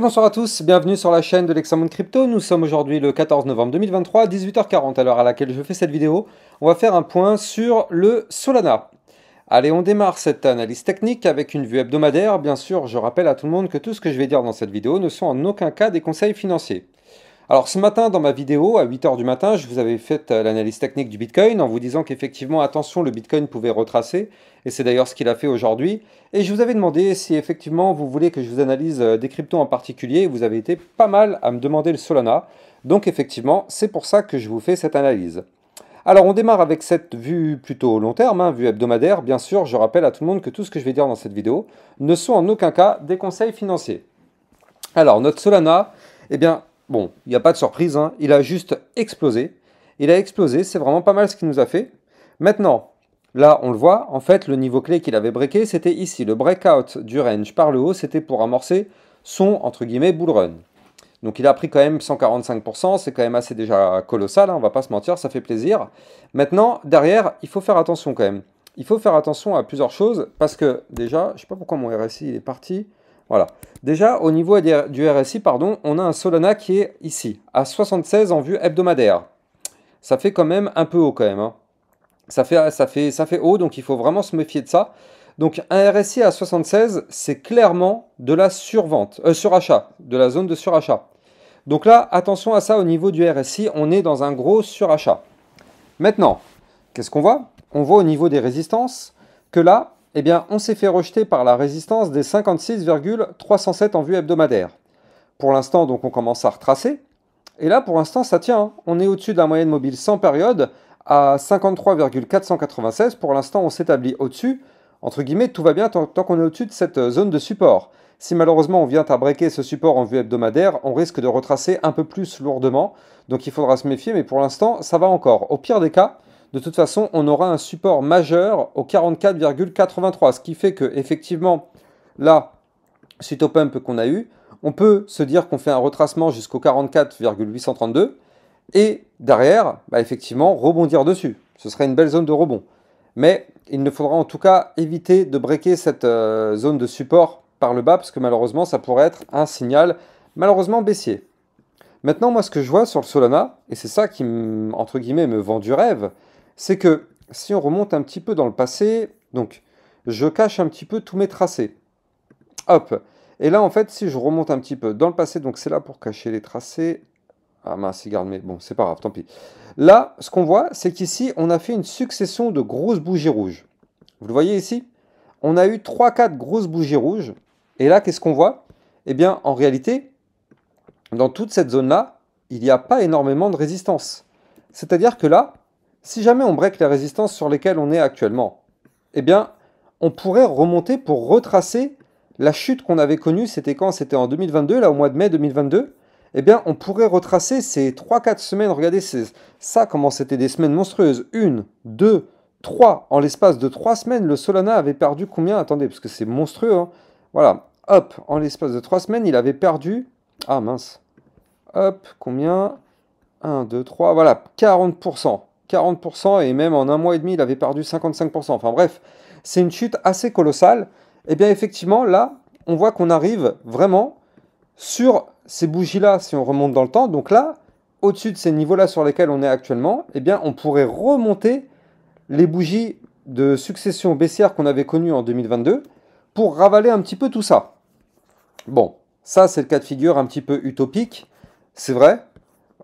bonsoir à tous, bienvenue sur la chaîne de l'Examen Crypto. Nous sommes aujourd'hui le 14 novembre 2023, 18h40 à l'heure à laquelle je fais cette vidéo. On va faire un point sur le Solana. Allez, on démarre cette analyse technique avec une vue hebdomadaire. Bien sûr, je rappelle à tout le monde que tout ce que je vais dire dans cette vidéo ne sont en aucun cas des conseils financiers. Alors ce matin dans ma vidéo à 8h du matin, je vous avais fait euh, l'analyse technique du Bitcoin en vous disant qu'effectivement attention le Bitcoin pouvait retracer et c'est d'ailleurs ce qu'il a fait aujourd'hui et je vous avais demandé si effectivement vous voulez que je vous analyse euh, des cryptos en particulier, vous avez été pas mal à me demander le Solana. Donc effectivement, c'est pour ça que je vous fais cette analyse. Alors on démarre avec cette vue plutôt long terme, hein, vue hebdomadaire. Bien sûr, je rappelle à tout le monde que tout ce que je vais dire dans cette vidéo ne sont en aucun cas des conseils financiers. Alors notre Solana, eh bien bon, il n'y a pas de surprise, hein. il a juste explosé. Il a explosé, c'est vraiment pas mal ce qu'il nous a fait. Maintenant, là on le voit, en fait le niveau clé qu'il avait breaké, c'était ici. Le breakout du range par le haut, c'était pour amorcer son, entre guillemets, bull run. Donc il a pris quand même 145%, c'est quand même assez déjà colossal, on hein, on va pas se mentir, ça fait plaisir. Maintenant, derrière, il faut faire attention quand même. Il faut faire attention à plusieurs choses, parce que déjà, je sais pas pourquoi mon RSI il est parti. Voilà. Déjà, au niveau du RSI, pardon, on a un Solana qui est ici, à 76 en vue hebdomadaire. Ça fait quand même un peu haut quand même. Hein. Ça, fait, ça, fait, ça fait haut, donc il faut vraiment se méfier de ça. Donc un RSI à 76, c'est clairement de la survente, un euh, surachat, de la zone de surachat. Donc là, attention à ça au niveau du RSI, on est dans un gros surachat. Maintenant, qu'est-ce qu'on voit On voit au niveau des résistances que là, eh bien, on s'est fait rejeter par la résistance des 56,307 en vue hebdomadaire. Pour l'instant, donc, on commence à retracer. Et là, pour l'instant, ça tient. Hein. On est au-dessus d'un moyenne mobile sans période à 53,496. Pour l'instant, on s'établit au-dessus. Entre guillemets, tout va bien tant, tant qu'on est au-dessus de cette euh, zone de support. Si malheureusement on vient à breaker ce support en vue hebdomadaire, on risque de retracer un peu plus lourdement. Donc il faudra se méfier, mais pour l'instant, ça va encore. Au pire des cas, de toute façon, on aura un support majeur au 44,83. Ce qui fait que, effectivement, là, suite au pump qu'on a eu, on peut se dire qu'on fait un retracement jusqu'au 44,832 et derrière, bah, effectivement, rebondir dessus. Ce serait une belle zone de rebond. Mais il ne faudra en tout cas éviter de breaker cette euh, zone de support par le bas parce que malheureusement, ça pourrait être un signal malheureusement baissier. Maintenant, moi, ce que je vois sur le Solana, et c'est ça qui, entre guillemets, me vend du rêve, c'est que si on remonte un petit peu dans le passé, donc je cache un petit peu tous mes tracés. Hop. Et là, en fait, si je remonte un petit peu dans le passé, donc c'est là pour cacher les tracés. Ah mince, il garde, mais bon, c'est pas grave, tant pis. Là, ce qu'on voit, c'est qu'ici, on a fait une succession de grosses bougies rouges. Vous le voyez ici On a eu 3-4 grosses bougies rouges. Et là, qu'est-ce qu'on voit Eh bien, en réalité, dans toute cette zone-là, il n'y a pas énormément de résistance. C'est-à-dire que là, si jamais on break les résistances sur lesquelles on est actuellement, eh bien, on pourrait remonter pour retracer la chute qu'on avait connue, c'était quand C'était en 2022, là au mois de mai 2022. Eh bien, on pourrait retracer ces 3-4 semaines. Regardez ça, comment c'était des semaines monstrueuses. Une, deux, trois. En l'espace de 3 semaines, le Solana avait perdu combien Attendez, parce que c'est monstrueux. Hein. voilà, hop, en l'espace de 3 semaines, il avait perdu... Ah mince. Hop, combien 1, 2, 3, voilà, 40%. 40%, et même en un mois et demi, il avait perdu 55%. Enfin bref, c'est une chute assez colossale. Et eh bien effectivement, là, on voit qu'on arrive vraiment sur ces bougies-là, si on remonte dans le temps. Donc là, au-dessus de ces niveaux-là sur lesquels on est actuellement, eh bien, on pourrait remonter les bougies de succession baissière qu'on avait connues en 2022 pour ravaler un petit peu tout ça. Bon, ça c'est le cas de figure un petit peu utopique, c'est vrai,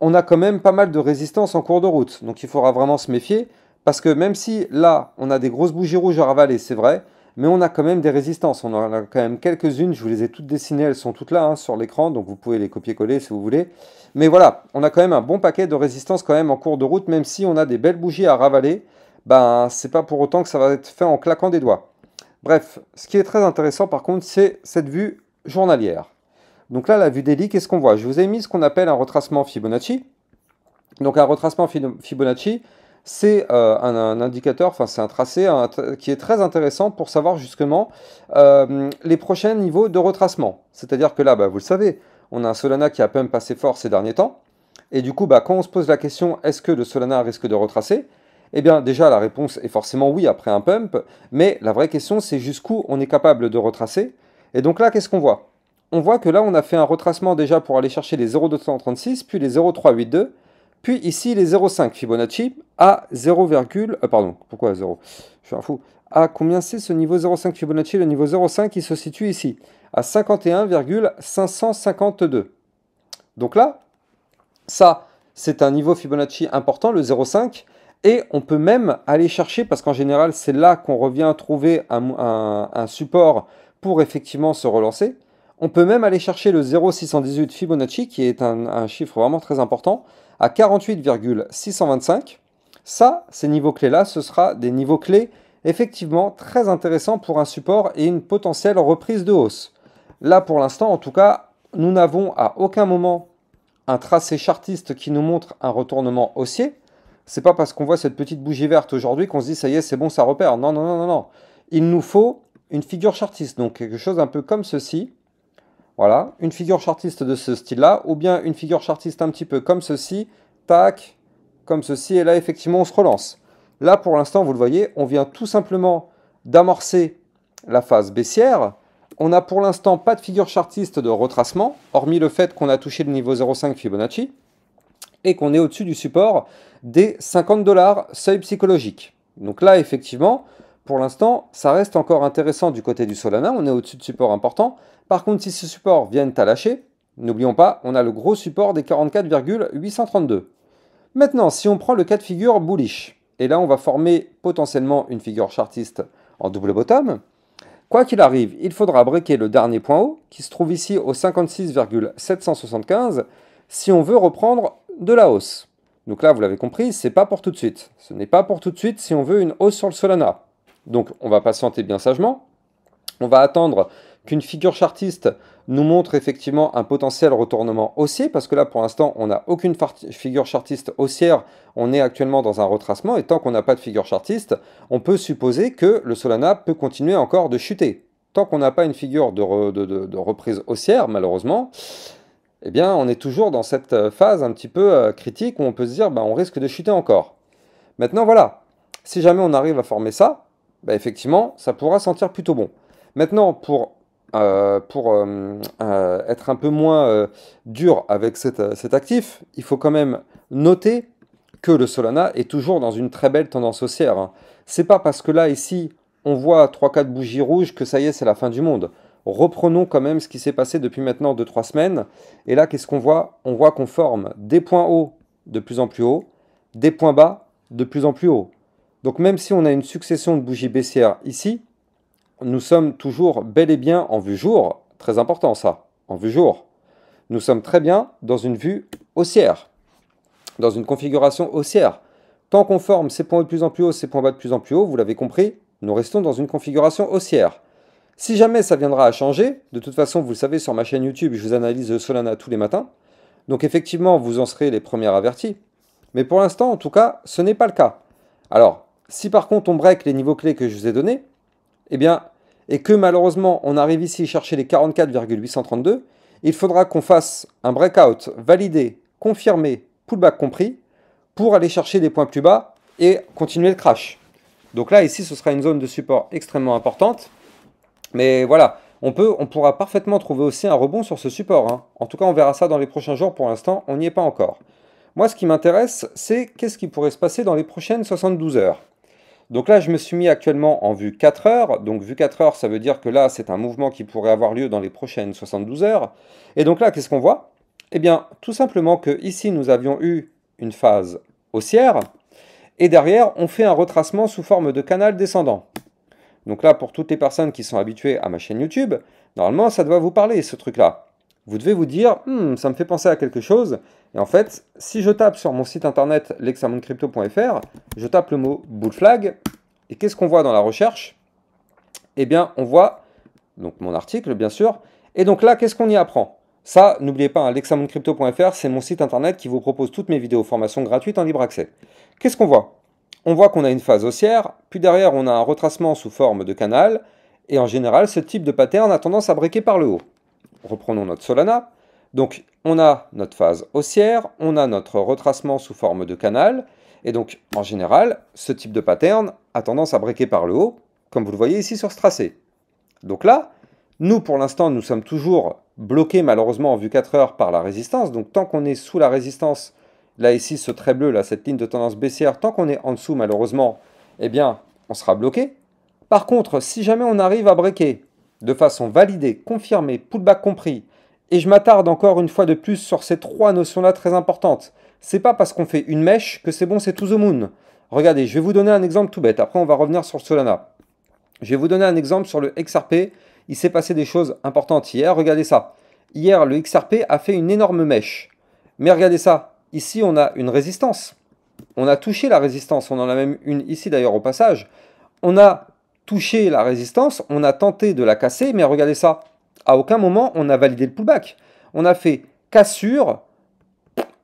on a quand même pas mal de résistances en cours de route. Donc il faudra vraiment se méfier parce que même si là, on a des grosses bougies rouges à ravaler, c'est vrai, mais on a quand même des résistances. On en a quand même quelques-unes, je vous les ai toutes dessinées, elles sont toutes là hein, sur l'écran, donc vous pouvez les copier-coller si vous voulez. Mais voilà, on a quand même un bon paquet de résistances quand même en cours de route, même si on a des belles bougies à ravaler, ben c'est pas pour autant que ça va être fait en claquant des doigts. Bref, ce qui est très intéressant par contre, c'est cette vue journalière. Donc là, la vue d'Eli, qu'est-ce qu'on voit Je vous ai mis ce qu'on appelle un retracement Fibonacci. Donc un retracement Fibonacci, c'est euh, un, indicateur, enfin c'est un tracé qui est très intéressant pour savoir justement euh, les prochains niveaux de retracement. C'est-à-dire que là, bah, vous le savez, on a un Solana qui a pump passé fort ces derniers temps. Et du coup, bah, quand on se pose la question est-ce que le Solana risque de retracer Eh bien, déjà, la réponse est forcément oui après un pump. Mais la vraie question, c'est jusqu'où on est capable de retracer. Et donc là, qu'est-ce qu'on voit on voit que là, on a fait un retracement déjà pour aller chercher les 0,236, puis les 0,382, puis ici les 0,5 Fibonacci à 0, euh, pardon, pourquoi 0 Je suis un fou. À combien c'est ce niveau 0,5 Fibonacci Le niveau 0,5, il se situe ici, à 51,552. Donc là, ça, c'est un niveau Fibonacci important, le 0,5, et on peut même aller chercher, parce qu'en général, c'est là qu'on revient trouver un support pour effectivement se relancer. On peut même aller chercher le 0,618 Fibonacci, qui est un, chiffre vraiment très important, à 48,625. Ça, ces niveaux clés-là, ce sera des niveaux clés effectivement très intéressants pour un support et une potentielle reprise de hausse. Là, pour l'instant, en tout cas, nous n'avons à aucun moment un tracé chartiste qui nous montre un retournement haussier. C'est pas parce qu'on voit cette petite bougie verte aujourd'hui qu'on se dit ça y est, c'est bon, ça repère. Non, non, non, non, non. Il nous faut une figure chartiste, donc quelque chose un peu comme ceci, voilà, une figure chartiste de ce style-là, ou bien une figure chartiste un petit peu comme ceci, tac, comme ceci, et là effectivement on se relance. Là pour l'instant, vous le voyez, on vient tout simplement d'amorcer la phase baissière. On n'a pour l'instant pas de figure chartiste de retracement, hormis le fait qu'on a touché le niveau 0,5 Fibonacci, et qu'on est au-dessus du support des 50 dollars seuil psychologique. Donc là effectivement, pour l'instant, ça reste encore intéressant du côté du Solana. On est au-dessus de support important. Par contre, si ce support vient à lâcher, n'oublions pas, on a le gros support des 44,832. Maintenant, si on prend le cas de figure bullish, et là on va former potentiellement une figure chartiste en double bottom, quoi qu'il arrive, il faudra breaker le dernier point haut, qui se trouve ici au 56,775, si on veut reprendre de la hausse. Donc là, vous l'avez compris, ce n'est pas pour tout de suite. Ce n'est pas pour tout de suite si on veut une hausse sur le Solana. Donc on va patienter bien sagement. On va attendre qu'une figure chartiste nous montre effectivement un potentiel retournement haussier, parce que là, pour l'instant, on n'a aucune figure chartiste haussière, on est actuellement dans un retracement, et tant qu'on n'a pas de figure chartiste, on peut supposer que le Solana peut continuer encore de chuter. Tant qu'on n'a pas une figure de, reprise haussière, malheureusement, eh bien, on est toujours dans cette euh, phase un petit peu euh, critique où on peut se dire, bah, on risque de chuter encore. Maintenant, voilà, si jamais on arrive à former ça, bah, effectivement, ça pourra sentir plutôt bon. Maintenant, pour, euh, pour euh, euh, être un peu moins dur avec cet actif, il faut quand même noter que le Solana est toujours dans une très belle tendance haussière. Hein. C'est pas parce que là, ici, on voit 3-4 bougies rouges que ça y est, c'est la fin du monde. Reprenons quand même ce qui s'est passé depuis maintenant 2-3 semaines. Et là, qu'est-ce qu'on voit On voit qu'on forme des points hauts de plus en plus hauts, des points bas de plus en plus hauts. Donc même si on a une succession de bougies baissières ici, nous sommes toujours bel et bien en vue jour, très important ça, en vue jour. Nous sommes très bien dans une vue haussière, dans une configuration haussière. Tant qu'on forme ces points de plus en plus haut, ces points bas de plus en plus haut, vous l'avez compris, nous restons dans une configuration haussière. Si jamais ça viendra à changer, de toute façon, vous le savez, sur ma chaîne YouTube, je vous analyse Solana tous les matins. Donc effectivement, vous en serez les premiers avertis. Mais pour l'instant, en tout cas, ce n'est pas le cas. Alors, si par contre on break les niveaux clés que je vous ai donnés, eh bien, et que malheureusement on arrive ici chercher les 44,832, il faudra qu'on fasse un breakout validé, confirmé, pullback compris, pour aller chercher des points plus bas et continuer le crash. Donc là, ici, ce sera une zone de support extrêmement importante. Mais voilà, on, peut, on pourra parfaitement trouver aussi un rebond sur ce support. Hein. En tout cas, on verra ça dans les prochains jours. Pour l'instant, on n'y est pas encore. Moi, ce qui m'intéresse, c'est qu'est-ce qui pourrait se passer dans les prochaines 72 heures. Donc là, je me suis mis actuellement en vue 4 heures. Donc vue 4 heures, ça veut dire que là, c'est un mouvement qui pourrait avoir lieu dans les prochaines 72 heures. Et donc là, qu'est-ce qu'on voit Eh bien, tout simplement que ici, nous avions eu une phase haussière. Et derrière, on fait un retracement sous forme de canal descendant. Donc là, pour toutes les personnes qui sont habituées à ma chaîne YouTube, normalement, ça doit vous parler, ce truc-là vous devez vous dire hmm, ça me fait penser à quelque chose. Et en fait, si je tape sur mon site internet lexamoncrypto.fr, je tape le mot bull flag. Et qu'est-ce qu'on voit dans la recherche Eh bien, on voit donc mon article, bien sûr. Et donc là, qu'est-ce qu'on y apprend Ça, n'oubliez pas, hein, lexamoncrypto.fr, c'est mon site internet qui vous propose toutes mes vidéos formations gratuites en libre accès. Qu'est-ce qu'on voit On voit qu'on a une phase haussière, puis derrière, on a un retracement sous forme de canal. Et en général, ce type de pattern a tendance à briquer par le haut reprenons notre Solana. Donc on a notre phase haussière, on a notre retracement sous forme de canal, et donc en général, ce type de pattern a tendance à breaker par le haut, comme vous le voyez ici sur ce tracé. Donc là, nous pour l'instant, nous sommes toujours bloqués malheureusement en vue 4 heures par la résistance, donc tant qu'on est sous la résistance, là ici ce trait bleu, là cette ligne de tendance baissière, tant qu'on est en dessous malheureusement, eh bien on sera bloqué. Par contre, si jamais on arrive à breaker, de façon validée, confirmée, pullback compris. Et je m'attarde encore une fois de plus sur ces trois notions-là très importantes. C'est pas parce qu'on fait une mèche que c'est bon, c'est tout the moon. Regardez, je vais vous donner un exemple tout bête. Après, on va revenir sur Solana. Je vais vous donner un exemple sur le XRP. Il s'est passé des choses importantes hier. Regardez ça. Hier, le XRP a fait une énorme mèche. Mais regardez ça. Ici, on a une résistance. On a touché la résistance. On en a même une ici d'ailleurs au passage. On a toucher la résistance, on a tenté de la casser, mais regardez ça, à aucun moment on a validé le pullback. On a fait cassure,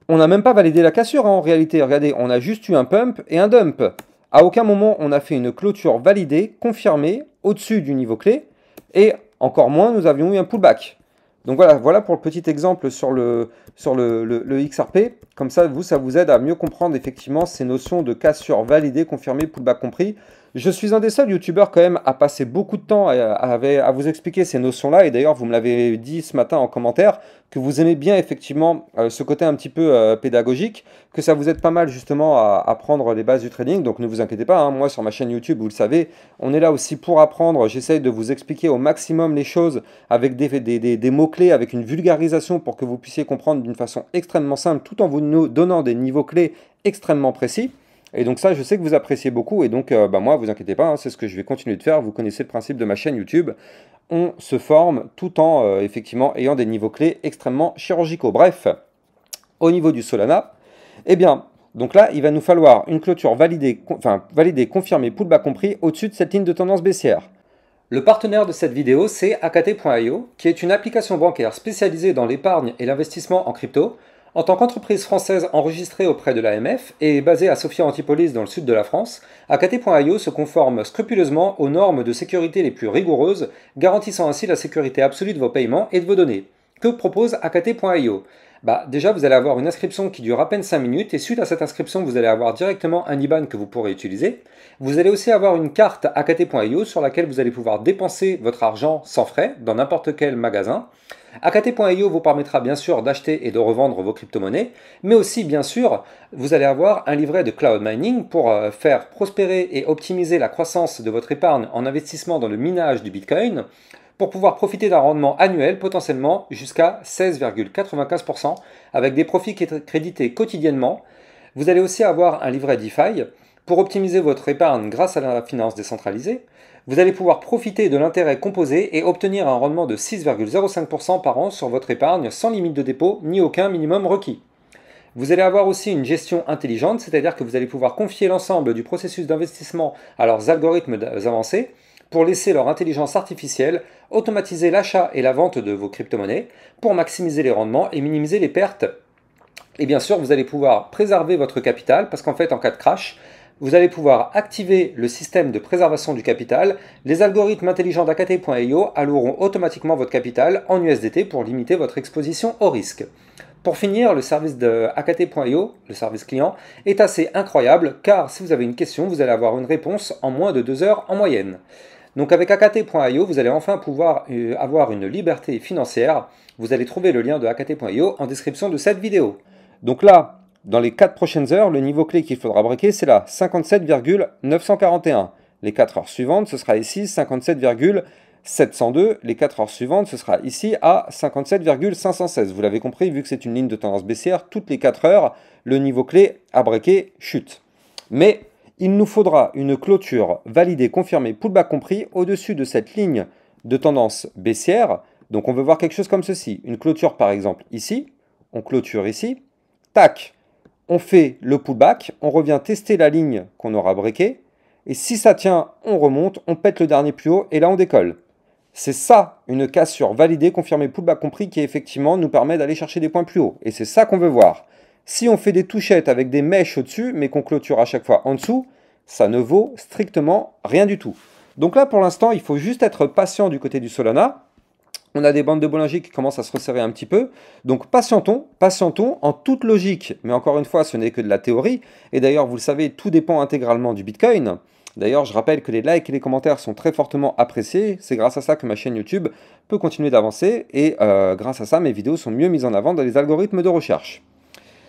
on n'a même pas validé la cassure hein, en réalité. Regardez, on a juste eu un pump et un dump. À aucun moment on a fait une clôture validée, confirmée, au-dessus du niveau clé, et encore moins nous avions eu un pullback. Donc voilà, voilà pour le petit exemple sur, le, sur le, XRP. Comme ça, vous, ça vous aide à mieux comprendre effectivement ces notions de cassure validée, confirmée, pullback compris. Je suis un des seuls youtubeurs quand même à passer beaucoup de temps à, vous expliquer ces notions-là. Et d'ailleurs, vous me l'avez dit ce matin en commentaire, que vous aimez bien effectivement euh, ce côté un petit peu euh, pédagogique, que ça vous aide pas mal justement à apprendre les bases du trading. Donc ne vous inquiétez pas, hein. moi sur ma chaîne YouTube, vous le savez, on est là aussi pour apprendre. J'essaye de vous expliquer au maximum les choses avec des, des, des mots-clés, avec une vulgarisation pour que vous puissiez comprendre d'une façon extrêmement simple tout en vous donnant des niveaux clés extrêmement précis. Et donc ça, je sais que vous appréciez beaucoup. Et donc, euh, bah, moi, vous inquiétez pas, hein, c'est ce que je vais continuer de faire. Vous connaissez le principe de ma chaîne YouTube. On se forme tout en, euh, effectivement, ayant des niveaux clés extrêmement chirurgicaux. Bref, au niveau du Solana, eh bien, donc là, il va nous falloir une clôture validée, enfin, validée confirmée, bas compris, au-dessus de cette ligne de tendance baissière. Le partenaire de cette vidéo, c'est AKT.io, qui est une application bancaire spécialisée dans l'épargne et l'investissement en crypto, en tant qu'entreprise française enregistrée auprès de l'AMF et basée à Sofia Antipolis dans le sud de la France, AKT.io se conforme scrupuleusement aux normes de sécurité les plus rigoureuses, garantissant ainsi la sécurité absolue de vos paiements et de vos données. Que propose AKT.io bah, déjà, vous allez avoir une inscription qui dure à peine 5 minutes et suite à cette inscription, vous allez avoir directement un IBAN que vous pourrez utiliser. Vous allez aussi avoir une carte AKT.io sur laquelle vous allez pouvoir dépenser votre argent sans frais dans n'importe quel magasin. AKT.io vous permettra bien sûr d'acheter et de revendre vos crypto-monnaies, mais aussi bien sûr, vous allez avoir un livret de cloud mining pour euh, faire prospérer et optimiser la croissance de votre épargne en investissement dans le minage du Bitcoin pour pouvoir profiter d'un rendement annuel potentiellement jusqu'à 16,95% avec des profits crédités quotidiennement. Vous allez aussi avoir un livret DeFi pour optimiser votre épargne grâce à la finance décentralisée, vous allez pouvoir profiter de l'intérêt composé et obtenir un rendement de 6,05% par an sur votre épargne sans limite de dépôt ni aucun minimum requis. Vous allez avoir aussi une gestion intelligente, c'est-à-dire que vous allez pouvoir confier l'ensemble du processus d'investissement à leurs algorithmes avancés pour laisser leur intelligence artificielle automatiser l'achat et la vente de vos crypto-monnaies pour maximiser les rendements et minimiser les pertes. Et bien sûr, vous allez pouvoir préserver votre capital parce qu'en fait, en cas de crash, vous allez pouvoir activer le système de préservation du capital. Les algorithmes intelligents d'AKT.io alloueront automatiquement votre capital en USDT pour limiter votre exposition au risque. Pour finir, le service de AKT.io, le service client, est assez incroyable car si vous avez une question, vous allez avoir une réponse en moins de deux heures en moyenne. Donc avec AKT.io, vous allez enfin pouvoir euh, avoir une liberté financière. Vous allez trouver le lien de AKT.io en description de cette vidéo. Donc là, dans les 4 prochaines heures, le niveau clé qu'il faudra brequer, c'est là, 57,941. Les 4 heures suivantes, ce sera ici 57,702. Les 4 heures suivantes, ce sera ici à 57,516. Vous l'avez compris, vu que c'est une ligne de tendance baissière, toutes les 4 heures, le niveau clé à breaker chute. Mais il nous faudra une clôture validée, confirmée, pullback compris, au-dessus de cette ligne de tendance baissière. Donc on veut voir quelque chose comme ceci. Une clôture par exemple ici, on clôture ici, tac, on fait le pullback, on revient tester la ligne qu'on aura breakée, et si ça tient, on remonte, on pète le dernier plus haut, et là on décolle. C'est ça, une cassure validée, confirmée, pullback compris, qui effectivement nous permet d'aller chercher des points plus haut. Et c'est ça qu'on veut voir. Si on fait des touchettes avec des mèches au-dessus, mais qu'on clôture à chaque fois en dessous, ça ne vaut strictement rien du tout. Donc là, pour l'instant, il faut juste être patient du côté du Solana on a des bandes de Bollinger qui commencent à se resserrer un petit peu. Donc patientons, patientons en toute logique. Mais encore une fois, ce n'est que de la théorie. Et d'ailleurs, vous le savez, tout dépend intégralement du Bitcoin. D'ailleurs, je rappelle que les likes et les commentaires sont très fortement appréciés. C'est grâce à ça que ma chaîne YouTube peut continuer d'avancer. Et euh, grâce à ça, mes vidéos sont mieux mises en avant dans les algorithmes de recherche.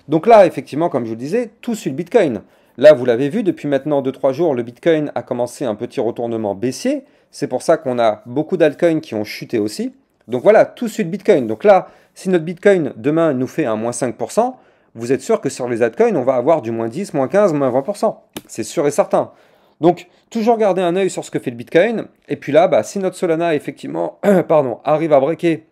Donc là, effectivement, comme je vous le disais, tout suit le Bitcoin. Là, vous l'avez vu, depuis maintenant 2-3 jours, le Bitcoin a commencé un petit retournement baissier. C'est pour ça qu'on a beaucoup d'altcoins qui ont chuté aussi. Donc voilà, tout suit le Bitcoin. Donc là, si notre Bitcoin demain nous fait un moins 5%, vous êtes sûr que sur les altcoins, on va avoir du moins 10, moins 15, moins 20%. C'est sûr et certain. Donc, toujours garder un œil sur ce que fait le Bitcoin. Et puis là, bah, si notre Solana, effectivement, pardon, arrive à breaker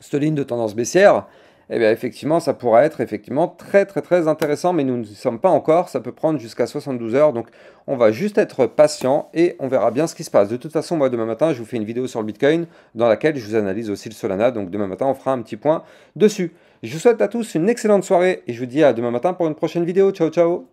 cette ligne de tendance baissière, eh bien effectivement, ça pourra être effectivement très très très intéressant, mais nous ne sommes pas encore, ça peut prendre jusqu'à 72 heures, donc on va juste être patient et on verra bien ce qui se passe. De toute façon, moi demain matin, je vous fais une vidéo sur le Bitcoin dans laquelle je vous analyse aussi le Solana, donc demain matin, on fera un petit point dessus. Je vous souhaite à tous une excellente soirée et je vous dis à demain matin pour une prochaine vidéo. Ciao ciao